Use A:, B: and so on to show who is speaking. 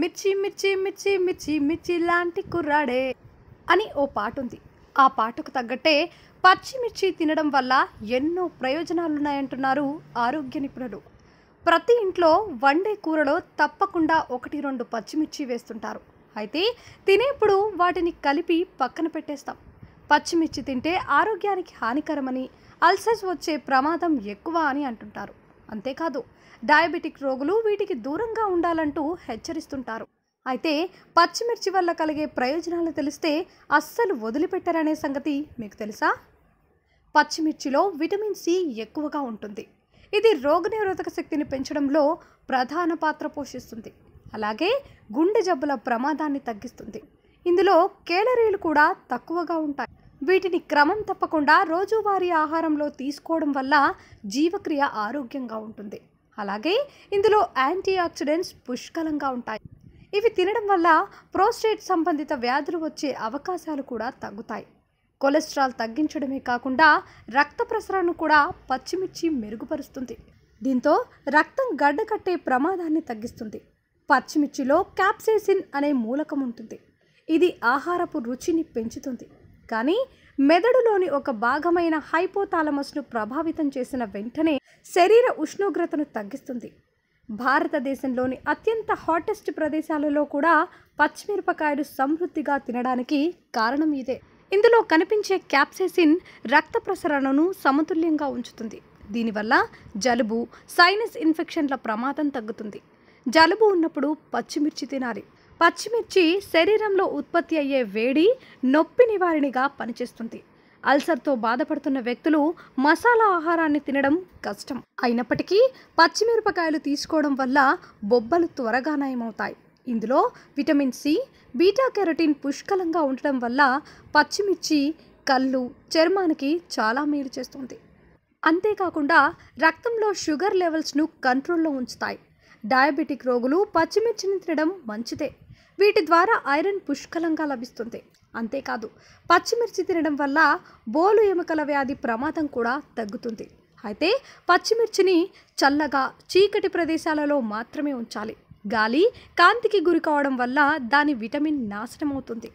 A: మిర్చి మిర్చి మిర్చి మిర్చి మిర్చి లాంటి కుర్రాడే అని ఓ పాట ఉంది ఆ పాటకు తగ్గట్టే పచ్చిమిర్చి తినడం వల్ల ఎన్నో ప్రయోజనాలున్నాయంటున్నారు ఆరోగ్య నిపుణులు ప్రతి ఇంట్లో వండే కూరలో తప్పకుండా ఒకటి రెండు పచ్చిమిర్చి వేస్తుంటారు అయితే తినేప్పుడు వాటిని కలిపి పక్కన పెట్టేస్తాం పచ్చిమిర్చి తింటే ఆరోగ్యానికి హానికరమని అల్సర్స్ వచ్చే ప్రమాదం ఎక్కువ అని అంటుంటారు అంతేకాదు డయాబెటిక్ రోగులు వీటికి దూరంగా ఉండాలంటూ హెచ్చరిస్తుంటారు అయితే పచ్చిమిర్చి వల్ల కలిగే ప్రయోజనాలు తెలిస్తే అస్సలు వదిలిపెట్టరనే సంగతి మీకు తెలుసా పచ్చిమిర్చిలో విటమిన్ సి ఎక్కువగా ఉంటుంది ఇది రోగనిరోధక శక్తిని పెంచడంలో ప్రధాన పాత్ర పోషిస్తుంది అలాగే గుండె జబ్బుల ప్రమాదాన్ని తగ్గిస్తుంది ఇందులో కేలరీలు కూడా తక్కువగా ఉంటాయి వీటిని క్రమం తప్పకుండా రోజువారీ ఆహారంలో తీసుకోవడం వల్ల జీవక్రియ ఆరోగ్యంగా ఉంటుంది అలాగే ఇందులో యాంటీ ఆక్సిడెంట్స్ పుష్కలంగా ఉంటాయి ఇవి తినడం వల్ల ప్రోస్టేట్ సంబంధిత వ్యాధులు వచ్చే అవకాశాలు కూడా తగ్గుతాయి కొలెస్ట్రాల్ తగ్గించడమే కాకుండా రక్త ప్రసరణను కూడా పచ్చిమిర్చి మెరుగుపరుస్తుంది దీంతో రక్తం గడ్డకట్టే ప్రమాదాన్ని తగ్గిస్తుంది పచ్చిమిర్చిలో క్యాప్సేసిన్ అనే మూలకం ఉంటుంది ఇది ఆహారపు రుచిని పెంచుతుంది కానీ మెదడులోని ఒక భాగమైన హైపోతాలమస్ను ప్రభావితం చేసిన వెంటనే శరీర ఉష్ణోగ్రతను తగ్గిస్తుంది భారతదేశంలోని అత్యంత హాటెస్ట్ ప్రదేశాలలో కూడా పచ్చిమిరపకాయలు సమృద్ధిగా తినడానికి కారణం ఇదే ఇందులో కనిపించే క్యాప్సెసిన్ రక్త ప్రసరణను సమతుల్యంగా ఉంచుతుంది దీనివల్ల జలుబు సైనస్ ఇన్ఫెక్షన్ల ప్రమాదం తగ్గుతుంది జలుబు ఉన్నప్పుడు పచ్చిమిర్చి తినాలి పచ్చిమిర్చి శరీరంలో ఉత్పత్తి అయ్యే వేడి నొప్పి నివారిణిగా పనిచేస్తుంది అల్సర్తో బాధపడుతున్న వ్యక్తులు మసాలా ఆహారాన్ని తినడం కష్టం అయినప్పటికీ పచ్చిమిరపకాయలు తీసుకోవడం వల్ల బొబ్బలు త్వరగా నయమవుతాయి ఇందులో విటమిన్ సి బీటా కెరటిన్ పుష్కలంగా ఉండడం వల్ల పచ్చిమిర్చి కళ్ళు చర్మానికి చాలా మేలు చేస్తుంది అంతేకాకుండా రక్తంలో షుగర్ లెవెల్స్ను కంట్రోల్లో ఉంచుతాయి డయాబెటిక్ రోగులు పచ్చిమిర్చిని తినడం మంచిదే వీటి ద్వారా ఐరన్ పుష్కలంగా లభిస్తుంది అంతేకాదు పచ్చిమిర్చి తినడం వల్ల బోలు ఎముకల వ్యాధి ప్రమాదం కూడా తగ్గుతుంది అయితే పచ్చిమిర్చిని చల్లగా చీకటి ప్రదేశాలలో మాత్రమే ఉంచాలి గాలి కాంతికి గురి కావడం వల్ల దాని విటమిన్ నాశనమవుతుంది